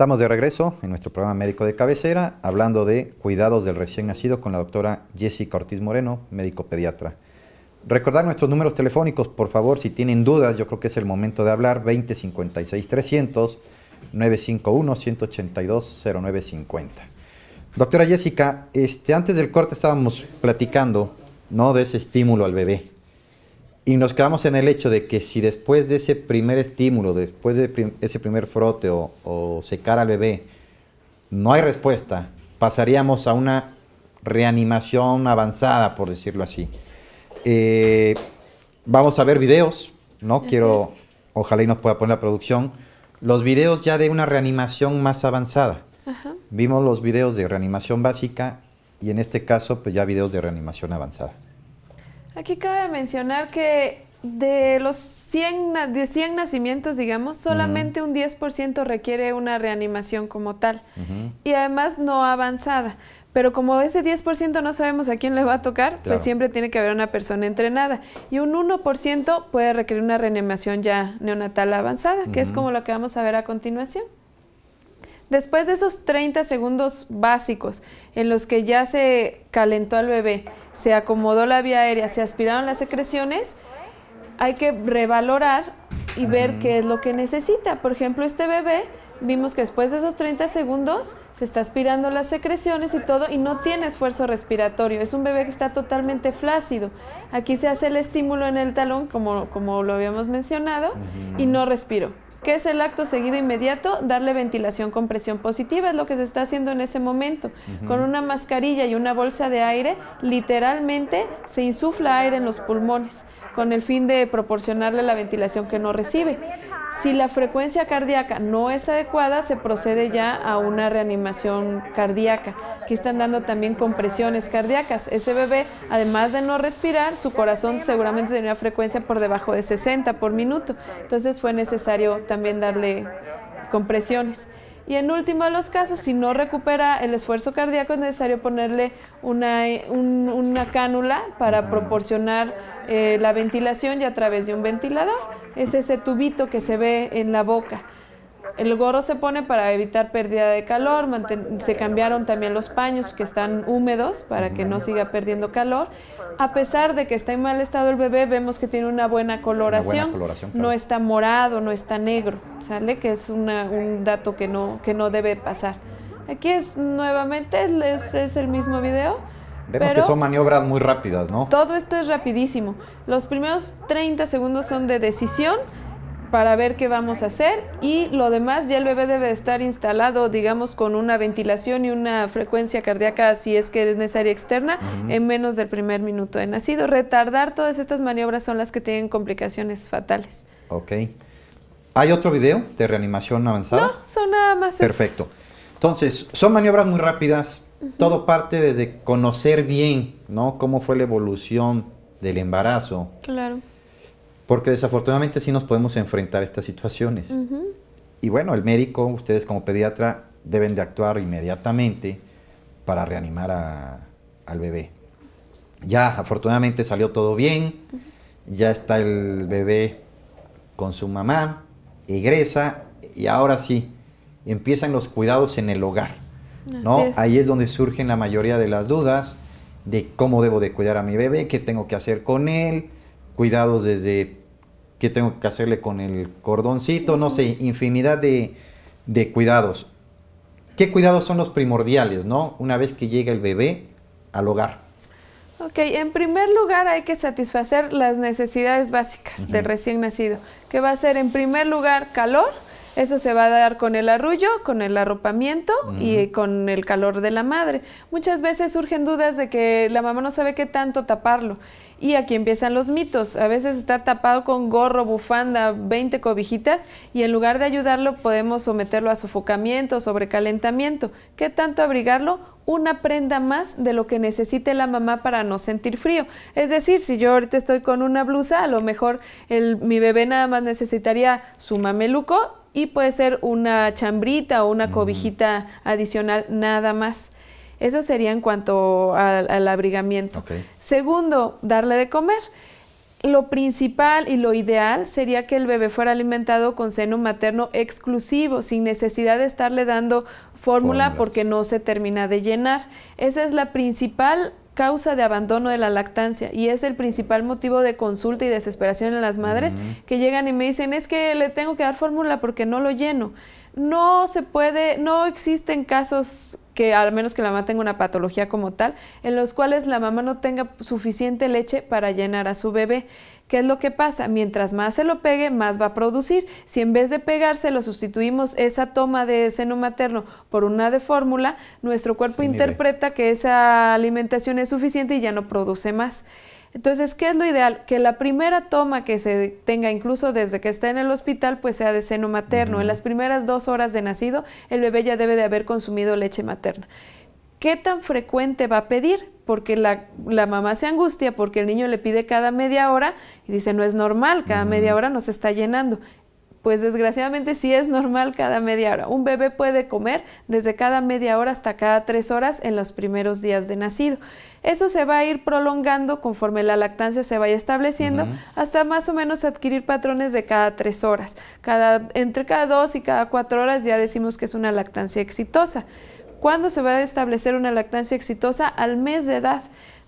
Estamos de regreso en nuestro programa médico de cabecera, hablando de cuidados del recién nacido con la doctora Jessica Ortiz Moreno, médico pediatra. Recordar nuestros números telefónicos, por favor, si tienen dudas, yo creo que es el momento de hablar, 20 56 300 951 182 0950. Doctora Jessica, este, antes del corte estábamos platicando ¿no? de ese estímulo al bebé y nos quedamos en el hecho de que si después de ese primer estímulo, después de ese primer frote o, secar al bebé, no hay respuesta, pasaríamos a una reanimación avanzada, por decirlo así. Eh, vamos a ver videos, ¿no? Quiero, ojalá y nos pueda poner la producción, los videos ya de una reanimación más avanzada. Vimos los videos de reanimación básica y en este caso, pues ya videos de reanimación avanzada. Aquí cabe mencionar que de los 100, de 100 nacimientos, digamos, solamente un 10% requiere una reanimación como tal y además no avanzada. Pero como ese 10% no sabemos a quién le va a tocar, pues siempre tiene que haber una persona entrenada. Y un 1% puede requerir una reanimación ya neonatal avanzada, que es como lo que vamos a ver a continuación. Después de esos 30 segundos básicos en los que ya se calentó al bebé, se acomodó la vía aérea, se aspiraron las secreciones, hay que revalorar y ver qué es lo que necesita. Por ejemplo, este bebé, vimos que después de esos 30 segundos se está aspirando las secreciones y todo y no tiene esfuerzo respiratorio. Es un bebé que está totalmente flácido. Aquí se hace el estímulo en el talón, como, como lo habíamos mencionado, y no respiro. ¿Qué es el acto seguido inmediato? Darle ventilación con presión positiva, es lo que se está haciendo en ese momento. Con una mascarilla y una bolsa de aire, literalmente se insufla aire en los pulmones con el fin de proporcionarle la ventilación que no recibe. Si la frecuencia cardíaca no es adecuada, se procede ya a una reanimación cardíaca. Aquí están dando también compresiones cardíacas. Ese bebé, además de no respirar, su corazón seguramente tenía una frecuencia por debajo de 60 por minuto. Entonces fue necesario también darle compresiones. Y en último de los casos, si no recupera el esfuerzo cardíaco, es necesario ponerle una, una cánula para proporcionar eh, la ventilación y a través de un ventilador. Es ese tubito que se ve en la boca. El gorro se pone para evitar pérdida de calor, se cambiaron también los paños que están húmedos para que no siga perdiendo calor. A pesar de que está en mal estado el bebé, vemos que tiene una buena coloración, no está morado, no está negro, ¿sale? Que es un dato que no, que no debe pasar. Aquí es nuevamente, es, el mismo video. Vemos que son maniobras muy rápidas, ¿no? Todo esto es rapidísimo. Los primeros 30 segundos son de decisión para ver qué vamos a hacer y lo demás ya el bebé debe estar instalado, digamos, con una ventilación y una frecuencia cardíaca, si es que es necesaria externa, en menos del primer minuto de nacido. Retardar todas estas maniobras son las que tienen complicaciones fatales. Ok. ¿Hay otro video de reanimación avanzada? No, son nada más Perfecto. Entonces, son maniobras muy rápidas. Todo parte desde conocer bien, ¿no? Cómo fue la evolución del embarazo. Claro porque desafortunadamente sí nos podemos enfrentar a estas situaciones. Y bueno, el médico, ustedes como pediatra, deben de actuar inmediatamente para reanimar al bebé. Ya, afortunadamente salió todo bien, ya está el bebé con su mamá, egresa y ahora sí, empiezan los cuidados en el hogar. ¿no? Ahí es donde surgen la mayoría de las dudas de cómo debo de cuidar a mi bebé, qué tengo que hacer con él, cuidados desde qué tengo que hacerle con el cordoncito, no sé, infinidad de, cuidados. ¿Qué cuidados son los primordiales, no? Una vez que llega el bebé al hogar. Ok, en primer lugar hay que satisfacer las necesidades básicas del recién nacido, que va a ser en primer lugar calor, eso se va a dar con el arrullo, con el arropamiento y con el calor de la madre. Muchas veces surgen dudas de que la mamá no sabe qué tanto taparlo. Y aquí empiezan los mitos. A veces está tapado con gorro, bufanda, 20 cobijitas y en lugar de ayudarlo podemos someterlo a sofocamiento, sobrecalentamiento. ¿Qué tanto abrigarlo? Una prenda más de lo que necesite la mamá para no sentir frío. Es decir, si yo ahorita estoy con una blusa, a lo mejor mi bebé nada más necesitaría su mameluco y puede ser una chambrita o una mm. cobijita adicional nada más. Eso sería en cuanto al, abrigamiento. Segundo, darle de comer. Lo principal y lo ideal sería que el bebé fuera alimentado con seno materno exclusivo, sin necesidad de estarle dando fórmula porque no se termina de llenar. Esa es la principal causa de abandono de la lactancia y es el principal motivo de consulta y desesperación en las madres que llegan y me dicen es que le tengo que dar fórmula porque no lo lleno. No se puede, no existen casos que al menos que la mamá tenga una patología como tal, en los cuales la mamá no tenga suficiente leche para llenar a su bebé. ¿Qué es lo que pasa? Mientras más se lo pegue, más va a producir. Si en vez de pegarse lo sustituimos esa toma de seno materno por una de fórmula, nuestro cuerpo interpreta que esa alimentación es suficiente y ya no produce más. Entonces, ¿qué es lo ideal? Que la primera toma que se tenga, incluso desde que está en el hospital, pues sea de seno materno. En las primeras dos horas de nacido, el bebé ya debe de haber consumido leche materna. ¿Qué tan frecuente va a pedir? Porque la, mamá se angustia porque el niño le pide cada media hora y dice, no es normal, cada media hora nos está llenando pues desgraciadamente sí es normal cada media hora. Un bebé puede comer desde cada media hora hasta cada tres horas en los primeros días de nacido. Eso se va a ir prolongando conforme la lactancia se vaya estableciendo hasta más o menos adquirir patrones de cada tres horas. Cada, entre cada dos y cada cuatro horas ya decimos que es una lactancia exitosa. ¿Cuándo se va a establecer una lactancia exitosa? Al mes de edad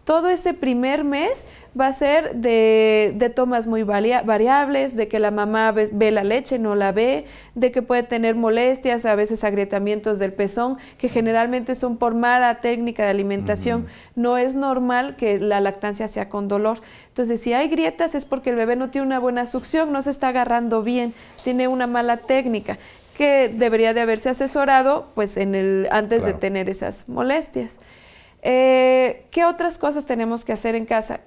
todo este primer mes va a ser de, tomas muy variables, de que la mamá ve, la leche, no la ve, de que puede tener molestias, a veces agrietamientos del pezón, que generalmente son por mala técnica de alimentación. No es normal que la lactancia sea con dolor. Entonces, si hay grietas es porque el bebé no tiene una buena succión, no se está agarrando bien, tiene una mala técnica que debería de haberse asesorado pues antes de tener esas molestias. Eh, ¿Qué otras cosas tenemos que hacer en casa?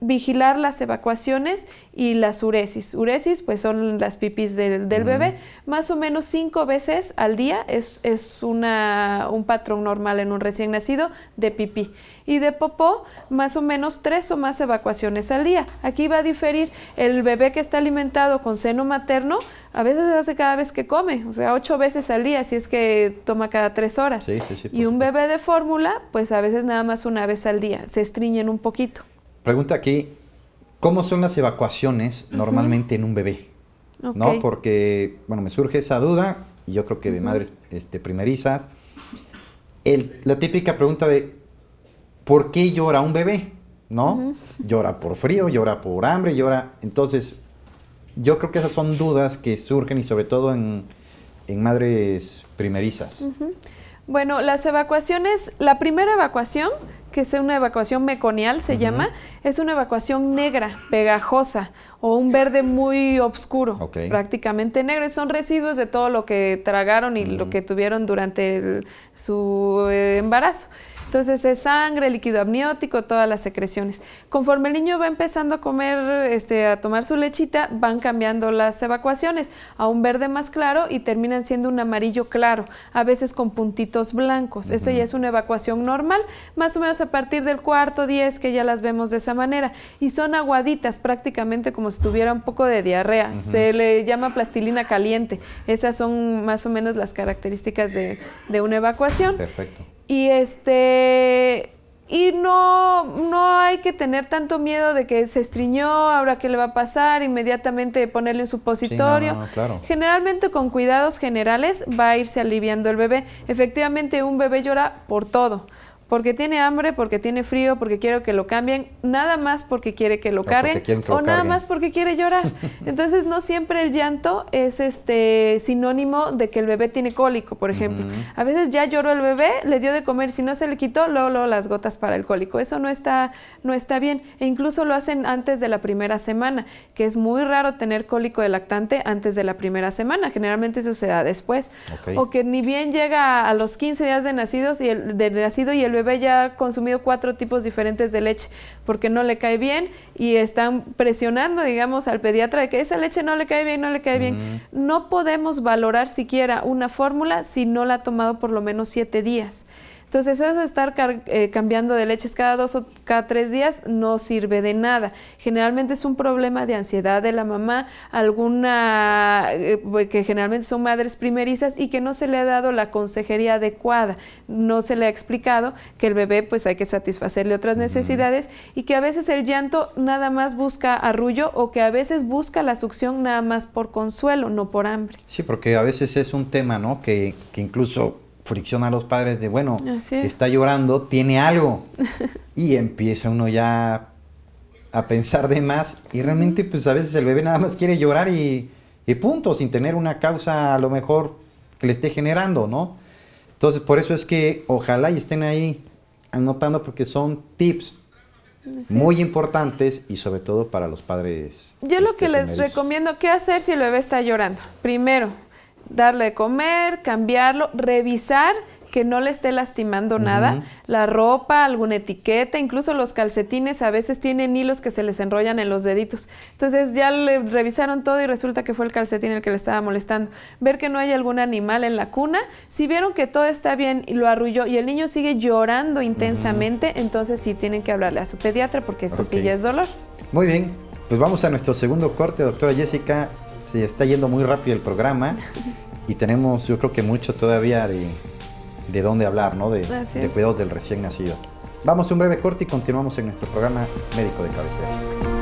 vigilar las evacuaciones y las uresis. Uresis, pues son las pipis del, bebé, más o menos cinco veces al día es, un patrón normal en un recién nacido de pipí. Y de popó, más o menos tres o más evacuaciones al día. Aquí va a diferir el bebé que está alimentado con seno materno, a veces se hace cada vez que come, o sea, ocho veces al día, si es que toma cada tres horas. y un bebé de fórmula, pues a veces nada más una vez al día, se estriñen un poquito. Pregunta aquí, ¿cómo son las evacuaciones normalmente en un bebé? ¿No? Porque, bueno, me surge esa duda, y yo creo que de madres este, primerizas, el, la típica pregunta de, ¿por qué llora un bebé? ¿No? Llora por frío, llora por hambre, llora... Entonces, yo creo que esas son dudas que surgen y sobre todo en, madres primerizas. Bueno, las evacuaciones, la primera evacuación que sea una evacuación meconial, se llama, es una evacuación negra, pegajosa o un verde muy oscuro, prácticamente negro. Son residuos de todo lo que tragaron y lo que tuvieron durante su eh, embarazo. Entonces es sangre, líquido amniótico, todas las secreciones. Conforme el niño va empezando a comer, este, a tomar su lechita, van cambiando las evacuaciones a un verde más claro y terminan siendo un amarillo claro, a veces con puntitos blancos. Esa ya es una evacuación normal, más o menos a partir del cuarto, diez, que ya las vemos de esa manera. Y son aguaditas, prácticamente como si tuviera un poco de diarrea. Se le llama plastilina caliente. Esas son más o menos las características de una evacuación. Perfecto. Y este. Y no, no hay que tener tanto miedo de que se estriñó, ahora qué le va a pasar, inmediatamente ponerle un supositorio. Generalmente con cuidados generales va a irse aliviando el bebé. Efectivamente un bebé llora por todo porque tiene hambre, porque tiene frío, porque quiero que lo cambien, nada más porque quiere que lo carguen o nada más porque quiere llorar. Entonces no siempre el llanto es este sinónimo de que el bebé tiene cólico, por ejemplo. A veces ya lloró el bebé, le dio de comer, si no se le quitó, luego, las gotas para el cólico. Eso no está no está bien e incluso lo hacen antes de la primera semana, que es muy raro tener cólico de lactante antes de la primera semana, generalmente sucede después. O que ni bien llega a, los 15 días de nacidos y el de nacido y el bebé ya ha consumido cuatro tipos diferentes de leche porque no le cae bien y están presionando, digamos, al pediatra de que esa leche no le cae bien, no le cae bien. No podemos valorar siquiera una fórmula si no la ha tomado por lo menos siete días. Entonces eso de estar eh, cambiando de leches cada dos o cada tres días no sirve de nada. Generalmente es un problema de ansiedad de la mamá, alguna eh, que generalmente son madres primerizas y que no se le ha dado la consejería adecuada, no se le ha explicado que el bebé pues hay que satisfacerle otras necesidades y que a veces el llanto nada más busca arrullo o que a veces busca la succión nada más por consuelo, no por hambre. Sí, porque a veces es un tema, ¿no? Que, que incluso fricción a los padres de, bueno, está llorando, tiene algo. Y empieza uno ya a pensar de más y realmente pues a veces el bebé nada más quiere llorar y, punto, sin tener una causa a lo mejor que le esté generando, ¿no? Entonces por eso es que ojalá y estén ahí anotando porque son tips muy importantes y sobre todo para los padres. Yo lo este, que les recomiendo, ¿qué hacer si el bebé está llorando? Primero, darle de comer, cambiarlo, revisar que no le esté lastimando nada, la ropa, alguna etiqueta, incluso los calcetines a veces tienen hilos que se les enrollan en los deditos. Entonces ya le revisaron todo y resulta que fue el calcetín el que le estaba molestando. Ver que no hay algún animal en la cuna, si vieron que todo está bien y lo arrulló y el niño sigue llorando intensamente, entonces sí tienen que hablarle a su pediatra porque eso sí ya es dolor. Muy bien, pues vamos a nuestro segundo corte, doctora Jessica. Sí, está yendo muy rápido el programa y tenemos yo creo que mucho todavía de, dónde hablar, ¿no? De, de cuidados del recién nacido. Vamos a un breve corte y continuamos en nuestro programa Médico de Cabecera.